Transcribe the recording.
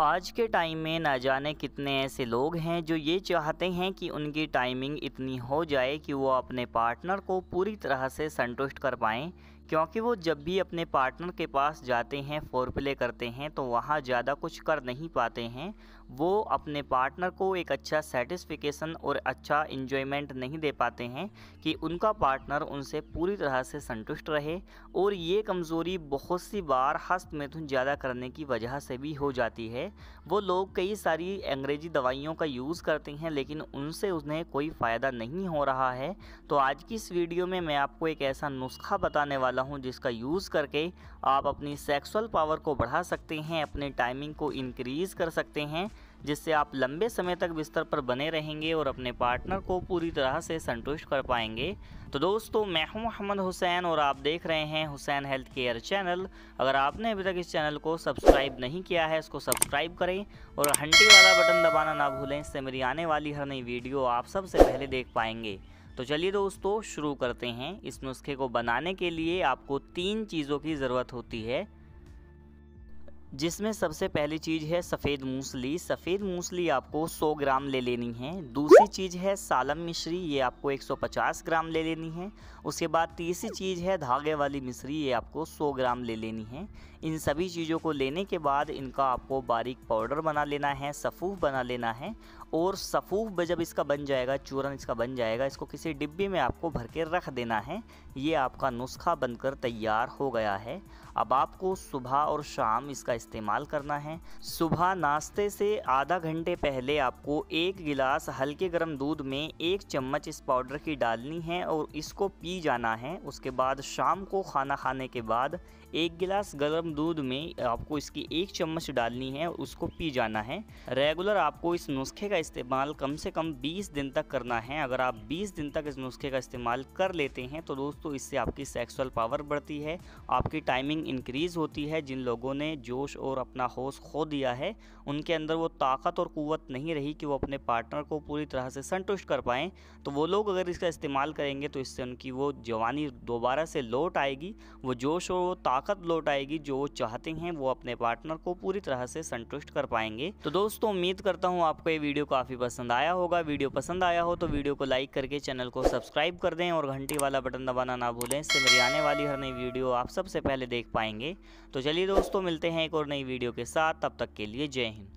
आज के टाइम में ना जाने कितने ऐसे लोग हैं जो ये चाहते हैं कि उनकी टाइमिंग इतनी हो जाए कि वो अपने पार्टनर को पूरी तरह से संतुष्ट कर पाएँ क्योंकि वो जब भी अपने पार्टनर के पास जाते हैं फोर प्ले करते हैं तो वहाँ ज़्यादा कुछ कर नहीं पाते हैं वो अपने पार्टनर को एक अच्छा सेटिस्फिकेशन और अच्छा इन्जॉयमेंट नहीं दे पाते हैं कि उनका पार्टनर उनसे पूरी तरह से संतुष्ट रहे और ये कमज़ोरी बहुत सी बार हस्त मैथुन ज़्यादा करने की वजह से भी हो जाती है वो लोग कई सारी अंग्रेजी दवाइयों का यूज़ करते हैं लेकिन उनसे उन्हें कोई फ़ायदा नहीं हो रहा है तो आज की इस वीडियो में मैं आपको एक ऐसा नुस्खा बताने वाला वाला हूँ जिसका यूज़ करके आप अपनी सेक्सुअल पावर को बढ़ा सकते हैं अपने टाइमिंग को इनक्रीज़ कर सकते हैं जिससे आप लंबे समय तक बिस्तर पर बने रहेंगे और अपने पार्टनर को पूरी तरह से संतुष्ट कर पाएंगे तो दोस्तों मैं हूं मोहम्मद हुसैन और आप देख रहे हैं हुसैन हेल्थ केयर चैनल अगर आपने अभी तक इस चैनल को सब्सक्राइब नहीं किया है इसको सब्सक्राइब करें और घंटी वाला बटन दबाना ना भूलें इससे मेरी आने वाली हर नई वीडियो आप सबसे पहले देख पाएंगे तो चलिए दोस्तों शुरू करते हैं इस नुस्खे को बनाने के लिए आपको तीन चीज़ों की ज़रूरत होती है जिसमें सबसे पहली चीज़ है सफ़ेद मूसली सफ़ेद मूसली आपको 100 ग्राम ले लेनी है दूसरी चीज़ है सालम मिश्री ये आपको 150 ग्राम ले लेनी है उसके बाद तीसरी चीज़ है धागे वाली मिश्री ये आपको 100 ग्राम ले लेनी है इन सभी चीज़ों को लेने के बाद इनका आपको बारीक पाउडर बना लेना है सफ़ूफ बना लेना है और सफ़ूफ में जब इसका बन जाएगा चूरन इसका बन जाएगा इसको किसी डिब्बे में आपको भर के रख देना है ये आपका नुस्खा बनकर तैयार हो गया है अब आपको सुबह और शाम इसका इस्तेमाल करना है सुबह नाश्ते से आधा घंटे पहले आपको एक गिलास हल्के गर्म दूध में एक चम्मच इस पाउडर की डालनी है और इसको पी जाना है उसके बाद शाम को खाना खाने के बाद एक गिलास गर्म दूध में आपको इसकी एक चम्मच डालनी है और उसको पी जाना है रेगुलर आपको इस नुस्खे का का इस्तेमाल कम से कम 20 दिन तक करना है अगर आप 20 दिन तक इस नुस्खे का इस्तेमाल कर लेते हैं तो दोस्तों इससे आपकी सेक्सुअल पावर बढ़ती है आपकी टाइमिंग इंक्रीज़ होती है जिन लोगों ने जोश और अपना होश खो दिया है उनके अंदर वो ताकत और कुत नहीं रही कि वो अपने पार्टनर को पूरी तरह से संतुष्ट कर पाएँ तो वो लोग अगर इसका इस्तेमाल करेंगे तो इससे उनकी वो जवानी दोबारा से लौट आएगी वो जोश और वो ताकत लौट आएगी जो वो चाहते हैं वो अपने पार्टनर को पूरी तरह से संतुष्ट कर पाएंगे तो दोस्तों उम्मीद करता हूँ आपको ये वीडियो काफ़ी पसंद आया होगा वीडियो पसंद आया हो तो वीडियो को लाइक करके चैनल को सब्सक्राइब कर दें और घंटी वाला बटन दबाना ना भूलें इससे मेरी आने वाली हर नई वीडियो आप सबसे पहले देख पाएंगे तो चलिए दोस्तों मिलते हैं एक और नई वीडियो के साथ तब तक के लिए जय हिंद